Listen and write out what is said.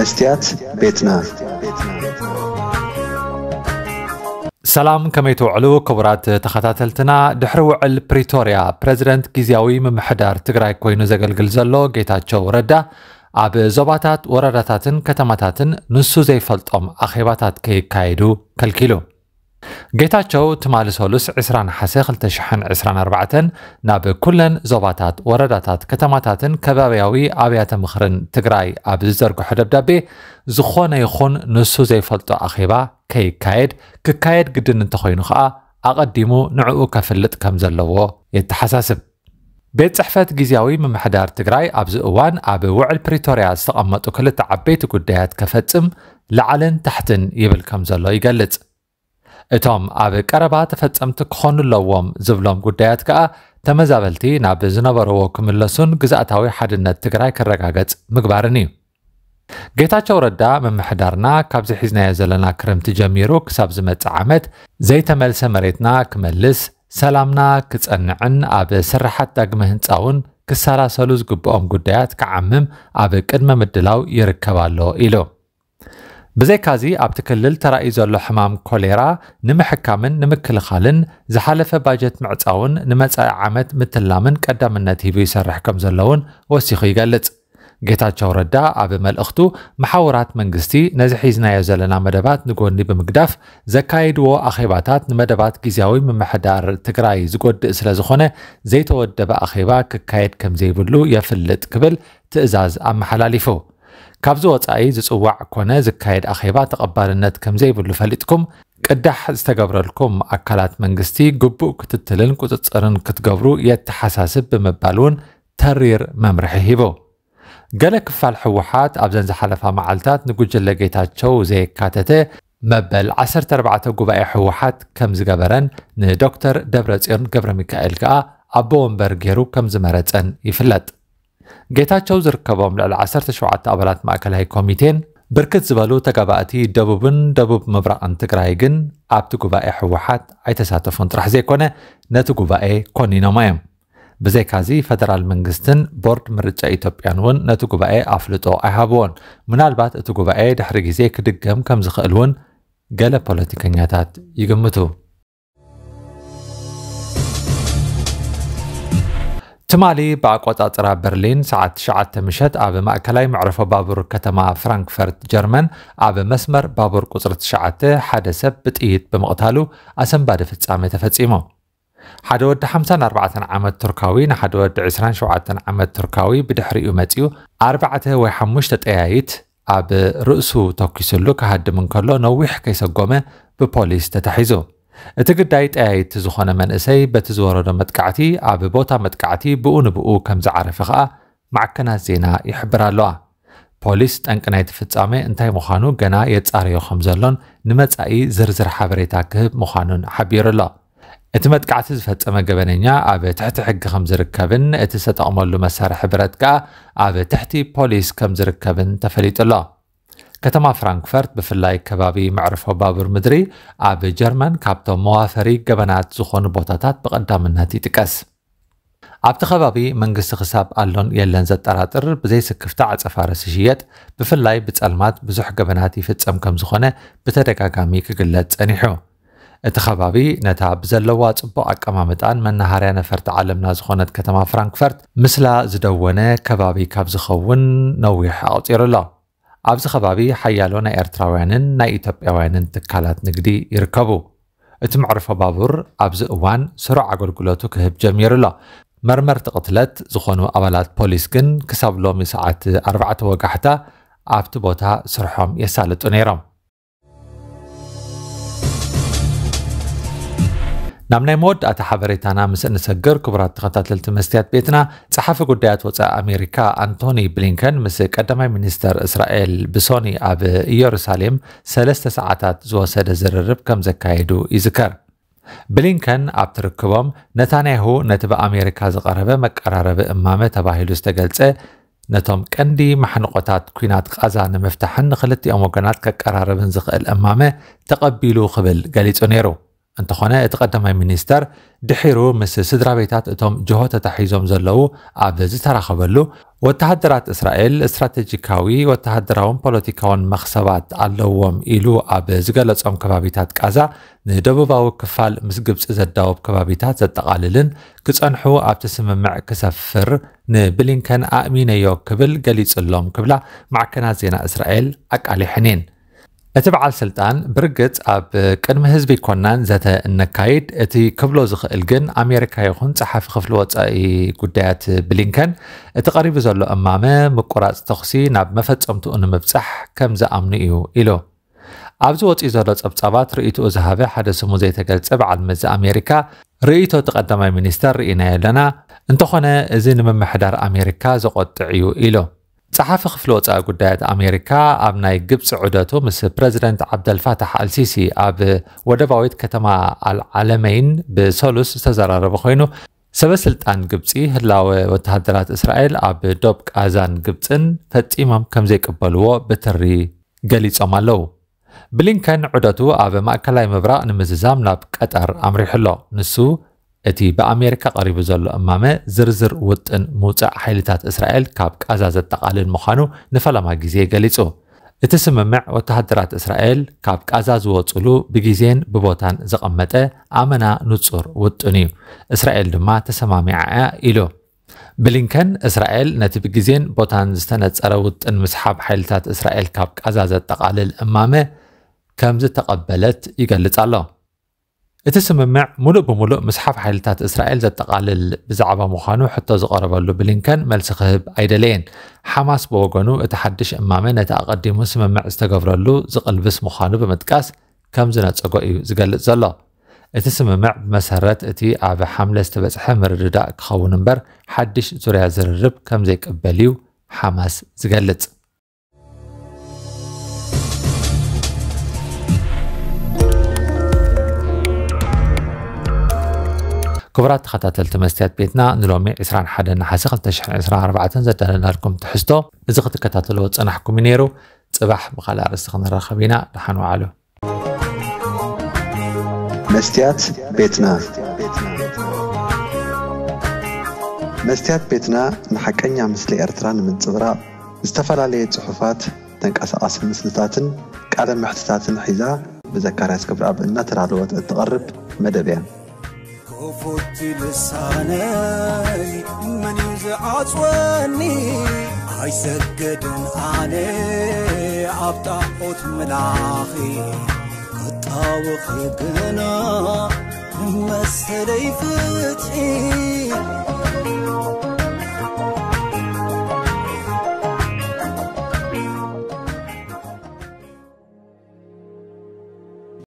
መስትያት ቤትና ሰላም ከመይ ትውዕሉ ክቡራት ተኸታተልትና ድሕሪ ውዕል ፕሪቶርያ ፕረዚደንት ግዜያዊ ምምሕዳር ትግራይ ኮይኑ ዘገልግል ዘሎ ጌታቸው ረዳ ኣብ ዞባታት ወረዳታትን ከተማታትን ንሱ ዘይፈልጦም ኣኼባታት ከይካየዱ ከልኪሉ ጌታቸው ትማሊ ሰሉስ 21/2024 ናብ ኩለን ዞባታት ወረዳታት ከተማታትን ከባብያዊ ኣብያተ ምኽርን ትግራይ ኣብ ዝዘርግሖ ደብዳቤ ዝኾነ ይኹን ንሱ ዘይፈልጦ ኣኼባ ከይካየድ ክካየድ ግድን እንተኮይኑ ከዓ ኣቐዲሙ ንዕኡ ከፍልጥ ከም ዘለዎ የተሓሳስብ ቤት ፅሕፈት ግዜያዊ ምምሕዳር ትግራይ ኣብዚ እዋን ኣብ ውዕል ፕሪቶርያ ዝተቐመጡ ክልተ ዓበይቲ ጉዳያት ከፈጽም ላዕልን ታሕትን ይብል ከም ዘሎ ይገልጽ እቶም ኣብ ቀረባ ተፈፀምቲ ክኾኑ ኣለዎም ዝብሎም ጉዳያት ከዓ ተመዛበልቲ ናብ ዝነበርዎ ክምለሱን ግዛእታዊ ሓድነት ትግራይ ክረጋገፅ ምግባርን እዩ ጌታቸው ረዳ ምምሕዳርና ካብዚ ሒዝናዮ ዘለና ክርምቲ ጀሚሩ ክሳብ ዝመፅእ ዓመት ዘይተመልሰ መሬትና ክመልስ ሰላምና ክፀንዕን ኣብ ስራሓት ዳግመ ህንፃ እውን ክሰላሰሉ ዝግብኦም ጉዳያት ክዓምም ኣብ ቅድመ ምድላው ይርከብ ኣሎ ኢሉ ብዘይካዚ ኣብቲ ክልል ተራእዩ ዘሎ ሕማም ኮሌራ ንምሕካምን ንምክልኻልን ዝሓለፈ ባጀት ምዕፃውን ንመጻኢ ዓመት ምትላምን ቀዳምነት ሂቡ ይሰርሕ ከም ዘለውን ወሲኹ ይገልጽ ጌታቸው ረዳ ኣብ መልእኽቱ መሓውራት መንግስቲ ነዚ ሒዝናዮ ዘለና መደባት ንጎኒ ብምግዳፍ ዘካየድዎ ኣኼባታት ንመደባት ግዜያዊ ምምሕዳር ትግራይ ዝጎድእ ስለ ዝኾነ ዘይተወደበ ኣኼባ ክካየድ ከም ዘይብሉ የፍልጥ ክብል ትእዛዝ ኣመሓላሊፉ ካብዚ ወፃኢ ዝፅዋዕ ኮነ ዝካየድ ኣኼባ ተቐባልነት ከም ዘይብሉ ፈሊጥኩም ቅዳሕ ዝተገብረልኩም ኣካላት መንግስቲ ግቡእ ክትትልን ቁፅፅርን ክትገብሩ የተሓሳስብ ብምባል እውን ተሪር መምርሒ ሂቡ ገለ ክፋል ሕወሓት ኣብዘን ዝሓለፋ መዓልትታት ንጉጅለ ጌታቸው ዘየካተተ መበል 14 ጉባኤ ሕወሓት ከም ዝገበረን ንዶክተር ደብረፅዮን ገብረ ሚካኤል ከዓ ኣቦ ወንበር ገይሩ ከም ዝመረፀን ይፍለጥ ጌታቸው ዝርከቦም ልዕሊ 17 ኣባላት ማእከላይ ኮሚቴን ብርክት ዝበሉ ተጋባእቲ ደቡብን ደቡብ ምብራቕን ትግራይ ግን ኣብቲ ጉባኤ ሕወሓት ኣይተሳተፉን ጥራሕ ዘይኮነ ነቲ ጉባኤ ኮኒኖማ እዮም ብዘይካዚ ፈደራል መንግስትን ቦርድ ምርጫ ኢትዮጵያን እውን ነቲ ጉባኤ ኣፍልጦ ኣይሃብዎን ምናልባት እቲ ጉባኤ ድሕሪ ግዜ ክድገም ከም ዝኽእል እውን ገለ ፖለቲከኛታት ይግምቱ ትማሊ ብኣቆፃፅራ በርሊን ሰዓት 9 ምሸት ኣብ ማእከላይ መዕረፎ ባቡር ከተማ ፍራንክፈርት ጀርመን ኣብ መስመር ባቡር ቁፅሪ 9 ሓደ ሰብ ብጥይት ብምቕታሉ ኣሰንባዲ ፍጻሜ ተፈጺሞ ሓደ ወዲ 54 ዓመት ቱርካዊ ንሓደ ወዲ 27 ዓመት ቱርካዊ ብድሕሪኡ መጺኡ 4 ወይ 5 ጠያይት ኣብ ርእሱ ተኪሱሉ ክሃድም እንከሎ ነዊሕ ከይሰጎመ ብፖሊስ ተታሒዙ እቲ ግዳይ ጠያይቲ ዝኾነ መንእሰይ በቲ ዝወረዶ መጥቃዕቲ ኣብ ቦታ መጥቃዕቲ ብኡ ንብኡ ከም ዝዓረፈ ከዓ ማዕከናት ዜና ይሕብር ኣለዋ ፖሊስ ጠንቂ ናይቲ ፍጻሜ እንታይ ምዃኑ ገና የጻርዮ ከም ዘሎን ንመጻኢ ዝርዝር ሓበሬታ ክህብ ምዃኑን ሓቢሩ ኣሎ እቲ መጥቃዕቲ ዝፈጸመ ገበነኛ ኣብ ትሕቲ ሕጊ ከም ዝርከብን እቲ ዝተጠቕመሉ መሳርሒ ብረት ከዓ ኣብ ትሕቲ ፖሊስ ከም ዝርከብን ተፈሊጡ ኣሎ ከተማ ፍራንክፈርት ብፍላይ ከባቢ መዕርፎ ባቡር ምድሪ ኣብ ጀርመን ካብቶም መዋፈሪ ገበናት ዝኾኑ ቦታታት ብቐዳምነት ይጥቀስ ኣብቲ ከባቢ መንግስቲ ክሳብ ኣሎን የለን ዘጠራጥር ብዘይስክፍታ ዓፀፋ ርሲ ይሽየጥ ብፍላይ ብፀልማት ብዙሕ ገበናት ይፍፀም ከም ዝኾነ ብተደጋጋሚ ክግለጽ ጸኒሑ እቲ ከባቢ ነታ ብዘለዋ ፅቡቅ ኣቀማምጣን መናሃርያ ነፈርቲ ዓለምና ዝኾነት ከተማ ፍራንክፈርት ምስላ ዝደወነ ከባቢ ካብ ዝኸውን ነዊሕ ኣቕፂሩ ኣሎ ኣብዚ ከባቢ ሓያሎ ናይ ኤርትራውያንን ናይ ኢትዮጵያውያንን ትካላት ንግዲ ይርከቡ እቲ መዕርፎ ባቡር ኣብዚ እዋን ስሩዕ ኣገልግሎቱ ክህብ ጀሚሩ ኣሎ መርመርቲ ቅትለት ዝኾኑ ኣባላት ፖሊስ ግን ክሳብ ሎሚ ሰዓት ኣርባዕተ ወጋሕታ ኣብቲ ቦታ ስርሖም የሳልጡ ነይሮም نام نای مود ات حبریتانا مس انسا گر کبرات تغطات لالتمستیات بیتنا صحف گودیات وطا امریکا انتونی بلینکن مس کدامای منیستر اسرائیل بسونی اب یورسالیم سلست ساعتات زو سد زر رب کم زکایدو ایزکر بلینکن ابتر کبام نتانیهو نتبا امریکا زقربه مکقراربه امامه تباهیلو استگلتسه نتوم کندی محنقوطات کوینات قازه نمفتحن خلطی اموگانات که قراربن زقل امامه تقبیلو خبل گلیتونیرو እንተኾነ እቲ ቀዳማይ ሚኒስተር ድሒሩ ምስ ስድራ ቤታት እቶም ጅሆ ተታሒዞም ዘለዉ ኣብ ዝተራኸበሉ ወተሃደራት እስራኤል እስትራቴጂካዊ ወተሃደራውን ፖለቲካውን መኽሰባት ኣለዎም ኢሉ ኣብ ዝገለጾም ከባቢታት ቃዛ ንደቡባዊ ክፋል ምስ ግብፂ ዘዳወብ ከባቢታት ዘጠቓልልን ክጸንሑ ኣብቲ ስምምዕ ክሰፍር ንብሊንከን ኣእሚነዮ ክብል ገሊጹሎም ክብላ ማዕከናት ዜና እስራኤል ኣቃሊሕን እየን اتبع السلطان برغت اب قدم حزب كونان ذات النكايد اتي كبلو زخل جن امريكا يخون صحاف خفل وصاي قدات بلينكن اتقريب زلو امامه مقرات تخسي ناب مفصمت ان مفصح كم ذا امن ايو الو ابز وصي زلو صبصابات رئيتو زهابه حدث سمو زي تقل صبع المز امريكا رئيتو تقدم المينستر رئينا لنا انتخونه ازين من محدار امريكا زقط عيو الو ፀሓፊ ክፍሊ ወፃኢ ጉዳያት ኣሜሪካ ኣብ ናይ ግብፂ ዑደቱ ምስ ፕረዚደንት ዓብደልፋታሕ አልሲሲ ኣብ ወደባዊት ከተማ ኣልዓለመይን ብሰሉስ ዝተዘራረበ ኮይኑ ሰበስልጣን ግብፂ ህላወ ወተሃደራት እስራኤል ኣብ ዶብ ቃዛን ግብፅን ፈፂሞም ከም ዘይቅበልዎ ብትሪ ገሊፆም ኣለው ብሊንከን ዑደቱ ኣብ ማእከላይ ምብራቅ ንምዝዛም ናብ ቀጠር ኣሎ ንሱ እቲ ብኣሜሪካ ቀሪቡ ዘሎ እማመ ዝርዝር ውጥን ምውፃእ ሓይልታት እስራኤል ካብ ቃዛ ዘጠቓልል ምዃኑ ንፈለማ ግዜ ገሊጹ እቲ ስምምዕ ወተሃደራት እስራኤል ካብ ቃዛ ዝወፅሉ ብግዜን ብቦታን ዘቐመጠ ኣመና ንጹር ውጥን እዩ እስራኤል ድማ ተሰማሚዓያ ኢሉ ብሊንከን እስራኤል ነቲ ብግዜን ቦታን ዝተነፀረ ውጥን ምስሓብ ሓይልታት እስራኤል ካብ ቃዛ ዘጠቓልል እማመ ከም ዝተቐበለት ይገልጽ ኣሎ اتسم مع ملو بملو مسحف حالتات اسرائيل زت تقالل بزعبه مخانو حتى زقرب لو بلينكن ملسخه ايدلين حماس بوغنو اتحدش امامنا تقدم مسم مع استقفرلو زقلبس مخانو بمدقاس كم زنا تصقو اي زلا اتسم مع مسرات اتي ابي حمله استبس حمر رداك خاون حدش زريا زرب كم زيك بليو حماس زقلت كبرات خطات التمستيات بيتنا نلومي إسران حدا نحاسي خلطة شحن إسران أربعة زدنا لكم تحستو نزغت أنا تصنحكم نيرو تصبح بقال أرسخنا الرخبينا لحن وعلو مستيات بيتنا مستيات بيتنا نحكينا مثل إرتران من صغراء استفال عليه صحفات تنك أساس مثلتاتن كعدم محتتاتن حيزا بذكر اسكبر اب ان ترى الوقت تقرب مدبيا يعني. كفوت لساني من يزعصوني ኣይሰግድን ኣነ ኣብ ጣዖት መላኺ ክጣውኺ ግና መሰለይ ፍትሒ